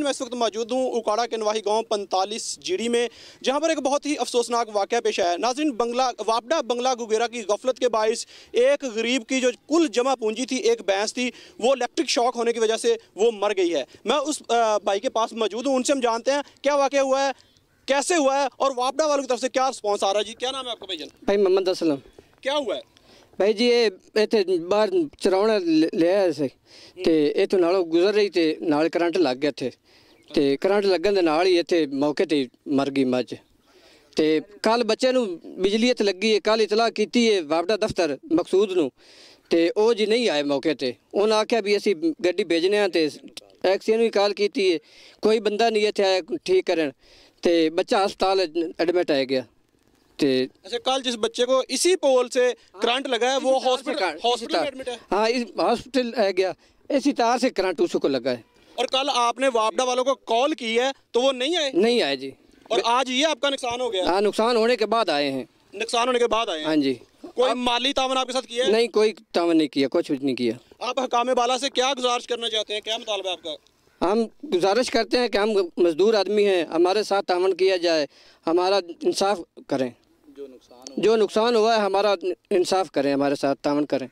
मैं इस वक्त मौजूद हूँ उकाड़ा नवाही गाँव पैंतालीस जीड़ी में जहाँ पर एक बहुत ही अफसोसनाक वाक़ पेश आया नाजरीन बंगला वापडा बंगला गुगेरा की गफलत के बायस एक गरीब की जो कुल जमा पूंजी थी एक भैंस थी वो इलेक्ट्रिक शॉक होने की वजह से वो मर गई है मैं उस भाई के पास मौजूद हूँ उनसे हम जानते हैं क्या वाक़ हुआ है कैसे हुआ है और वापडा वालों की तरफ से क्या रिस्पॉन्स आ रहा है जी क्या नाम है आपका भाई भाई मोहम्मद असलम क्या हुआ है ਭਾਈ ਜੀ ਇਹ ਇੱਥੇ ਬਾਹਰ ਚਰਾਉਣਾ ਲਿਆ ਸੀ ਤੇ ਇਥੋਂ ਨਾਲੋਂ ਗੁਜ਼ਰ ਰਹੀ ਤੇ ਨਾਲ ਕਰੰਟ ਲੱਗ ਗਿਆ ਇੱਥੇ ਤੇ ਕਰੰਟ ਲੱਗਣ ਦੇ ਨਾਲ ਹੀ ਇੱਥੇ ਮੌਕੇ ਤੇ ਮਰ ਗਈ ਮੱਝ ਤੇ ਕੱਲ ਬੱਚੇ ਨੂੰ ਬਿਜਲੀ ਇੱਥੇ ਲੱਗੀ ਹੈ ਕੱਲ ਇਤਲਾਹ ਕੀਤੀ ਹੈ ਵਾਪਡਾ ਦਫ਼ਤਰ ਮਕਸੂਦ ਨੂੰ ਤੇ ਉਹ ਜੀ ਨਹੀਂ ਆਏ ਮੌਕੇ ਤੇ ਉਹਨਾਂ ਆਖਿਆ ਵੀ ਅਸੀਂ ਗੱਡੀ ਭੇਜਨੇ ਆ ਤੇ ਟੈਕਸੀ ਨੂੰ ਹੀ ਕਾਲ ਕੀਤੀ ਹੈ ਕੋਈ ਬੰਦਾ ਨਹੀਂ ਇੱਥੇ ਆਇਆ ਠੀਕ ਕਰਨ ਤੇ ਬੱਚਾ ਹਸਪਤਾਲ ਐਡਮਿਟ ਆਇਆ ਗਿਆ अच्छा कल जिस बच्चे को इसी पोल से हाँ, करंट लगा है वो हॉस्पिटल हॉस्पिटल हाँ इस हॉस्पिटल गया इसी तार से करंट उसको लगा है और कल आपने वापडा वालों को कॉल की है तो वो नहीं आए नहीं आए जी और आज ये आपका नुकसान हो गया हाँ नुकसान होने के बाद आए हैं नुकसान होने के बाद आए हाँ जी कोई माली तावन आपके साथ किया है? नहीं कोई तावन नहीं किया कुछ नहीं किया आप हकामे बाला से क्या गुजारिश करना चाहते हैं क्या मुतालबा है आपका हम गुजारिश करते हैं कि हम मजदूर आदमी हैं हमारे साथ तावन किया जाए हमारा इंसाफ करें जो नुकसान हुआ है हमारा इंसाफ करें हमारे साथ तावन करें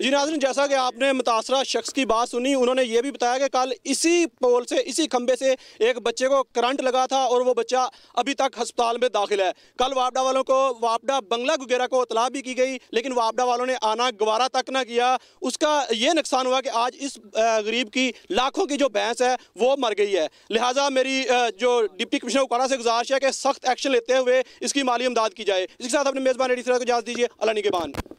जी नाजन जैसा कि आपने मुतासरा शख्स की बात सुनी उन्होंने ये भी बताया कि कल इसी पोल से इसी खंबे से एक बच्चे को करंट लगा था और वो बच्चा अभी तक हस्पताल में दाखिल है कल वापडा वालों को वापडा बंगला वगैरह को अतला भी की गई लेकिन वापडा वालों ने आना गवारा तक ना किया उसका ये नुकसान हुआ कि आज इस गरीब की लाखों की जो भैंस है वो मर गई है लिहाजा मेरी जो डिप्टी कमिश्नर उकाड़ा से गुजारिश है कि सख्त एक्शन लेते हुए इसकी माली इमदाद की जाए इसके साथ अपने मेज़बान को इजाज़ दीजिए अला निगेबान